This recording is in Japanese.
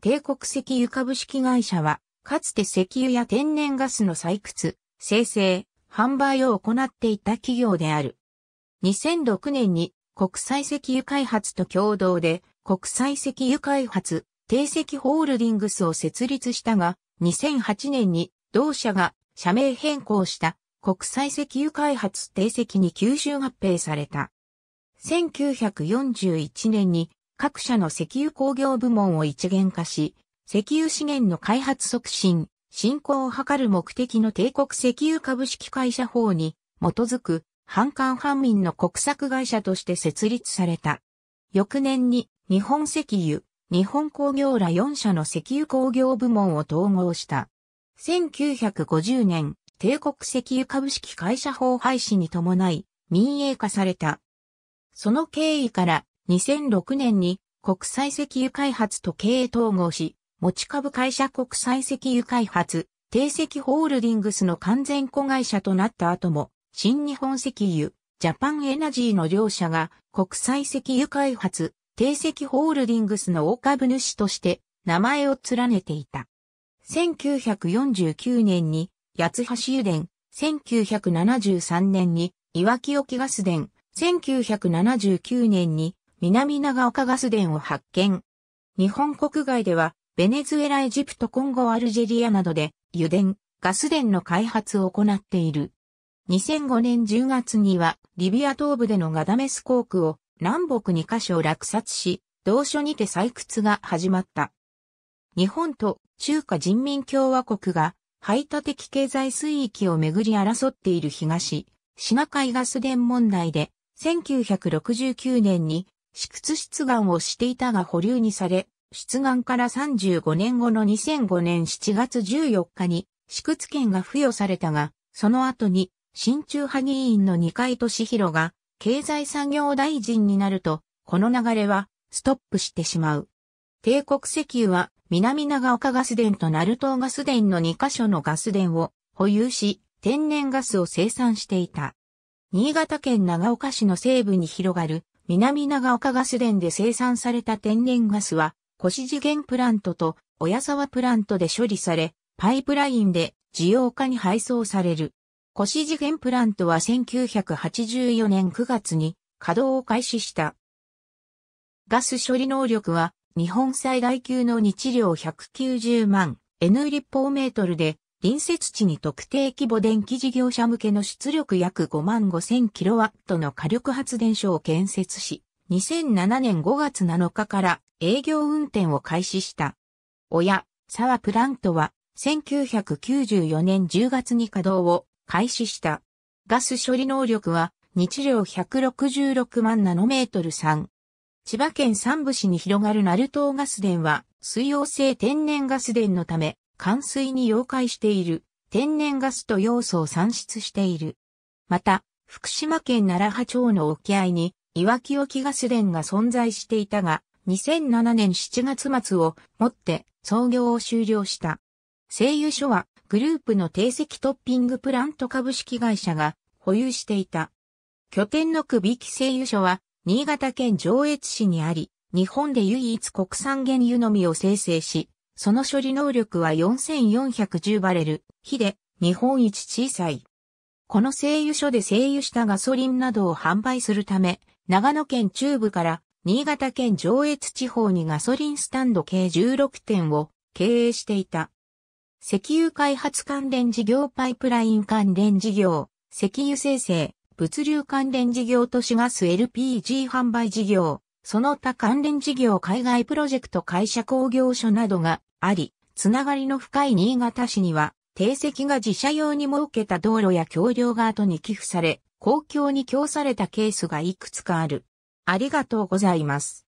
帝国石油株式会社は、かつて石油や天然ガスの採掘、生成、販売を行っていた企業である。2006年に国際石油開発と共同で国際石油開発定石ホールディングスを設立したが、2008年に同社が社名変更した国際石油開発定石に吸収合併された。1941年に各社の石油工業部門を一元化し、石油資源の開発促進、振興を図る目的の帝国石油株式会社法に基づく、半官半民の国策会社として設立された。翌年に日本石油、日本工業ら4社の石油工業部門を統合した。1950年、帝国石油株式会社法廃止に伴い民営化された。その経緯から2006年に国際石油開発と経営統合し、持ち株会社国際石油開発、定石ホールディングスの完全子会社となった後も、新日本石油、ジャパンエナジーの両社が国際石油開発、定石ホールディングスの大株主として名前を連ねていた。1949年に八橋油田、1973年にいわき沖ガス田、1979年に南長岡ガス田を発見。日本国外では、ベネズエラ、エジプト、コンゴ、アルジェリアなどで、油田、ガス田の開発を行っている。2005年10月には、リビア東部でのガダメス航空を南北2カ所落札し、同所にて採掘が始まった。日本と中華人民共和国が排他的経済水域をめぐり争っている東、シナ海ガス田問題で1969年に死屈出願をしていたが保留にされ、出願から35年後の2005年7月14日に、死屈権が付与されたが、その後に、新中派議員の二階俊弘が、経済産業大臣になると、この流れは、ストップしてしまう。帝国石油は、南長岡ガス田と鳴門ガス田の2カ所のガス田を保有し、天然ガスを生産していた。新潟県長岡市の西部に広がる南長岡ガス田で生産された天然ガスは、腰次元プラントと親沢プラントで処理され、パイプラインで需要化に配送される。腰次元プラントは1984年9月に稼働を開始した。ガス処理能力は日本最大級の日量190万 N 立方メートルで隣接地に特定規模電気事業者向けの出力約5万5000 kW の火力発電所を建設し、2007年5月7日から営業運転を開始した。親、沢プラントは1994年10月に稼働を開始した。ガス処理能力は日量166万ナノメートル3。千葉県三部市に広がる鳴門ガス田は水溶性天然ガス田のため冠水に溶解している、天然ガスと要素を産出している。また、福島県奈良波町の沖合に、いわき沖ガス田が存在していたが、2007年7月末をもって創業を終了した。製油所はグループの定石トッピングプラント株式会社が保有していた。拠点の首木製油所は新潟県上越市にあり、日本で唯一国産原油のみを生成し、その処理能力は4410バレル、比で日本一小さい。この製油所で製油したガソリンなどを販売するため、長野県中部から新潟県上越地方にガソリンスタンド計16店を経営していた。石油開発関連事業パイプライン関連事業、石油生成、物流関連事業都市ガス LPG 販売事業、その他関連事業海外プロジェクト会社工業所などがあり、つながりの深い新潟市には、定石が自社用に設けた道路や橋梁が後に寄付され、公共に供されたケースがいくつかある。ありがとうございます。